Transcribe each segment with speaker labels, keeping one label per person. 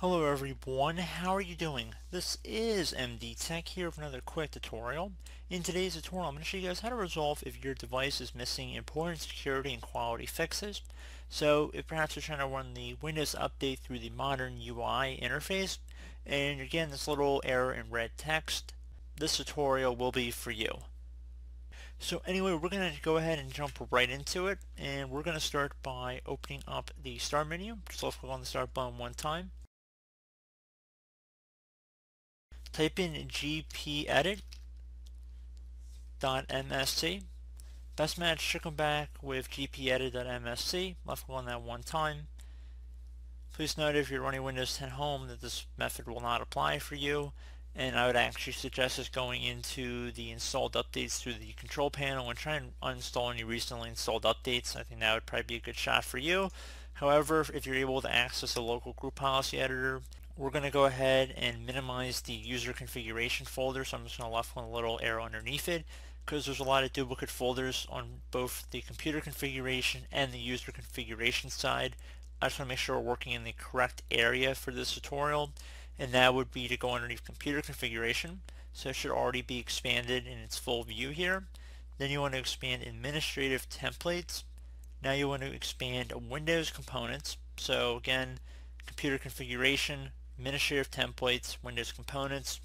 Speaker 1: Hello everyone, how are you doing? This is MD Tech here with another quick tutorial. In today's tutorial I'm going to show you guys how to resolve if your device is missing important security and quality fixes. So if perhaps you're trying to run the Windows update through the modern UI interface and you're getting this little error in red text, this tutorial will be for you. So anyway, we're going to go ahead and jump
Speaker 2: right into it and we're going to start by opening up the start menu. Just left click on the start button one time type in gpedit.msc. Best match should
Speaker 1: come back with gpedit.msc. Left click on that one time. Please note if you're running Windows 10 Home that this method will not apply for you and I would actually suggest just going into the installed updates through the control panel and try and uninstall any recently installed updates. I think that would probably be a good shot for you. However, if you're able to access a local group policy editor, we're going to go ahead and minimize the user configuration folder, so I'm just going to left one little arrow underneath it because there's a lot of duplicate folders on both the computer configuration and the user configuration side. I just want to make sure we're working in the correct area for this tutorial and that would be to go underneath computer configuration so it should already be expanded in its full view here. Then you want to expand administrative templates. Now you want to expand Windows components. So again, computer configuration, administrative templates, Windows components.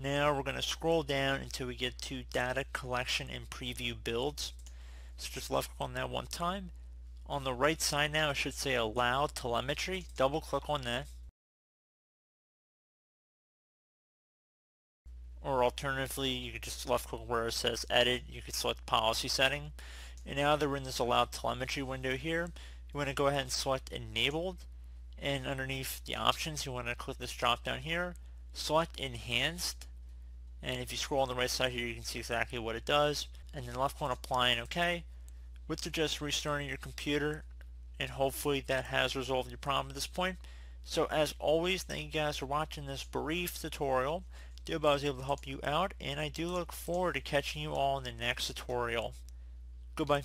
Speaker 1: Now we're going to scroll down until we get to data collection and preview builds. So just
Speaker 2: left click on that one time. On the right side now it should say allow telemetry. Double click on that. Or alternatively you could just left click where it says edit. You could select policy setting. And
Speaker 1: now that we're in this allow telemetry window here, you want to go ahead and select enabled and underneath the options you want to click this drop down here select enhanced and if you scroll on the right side here you can see exactly what it does and then left one apply and OK which suggests restarting your computer and hopefully that has resolved your problem at this point so as always thank you guys for watching this brief tutorial do hope I was able to help you out and I do look forward to catching you all in the next tutorial goodbye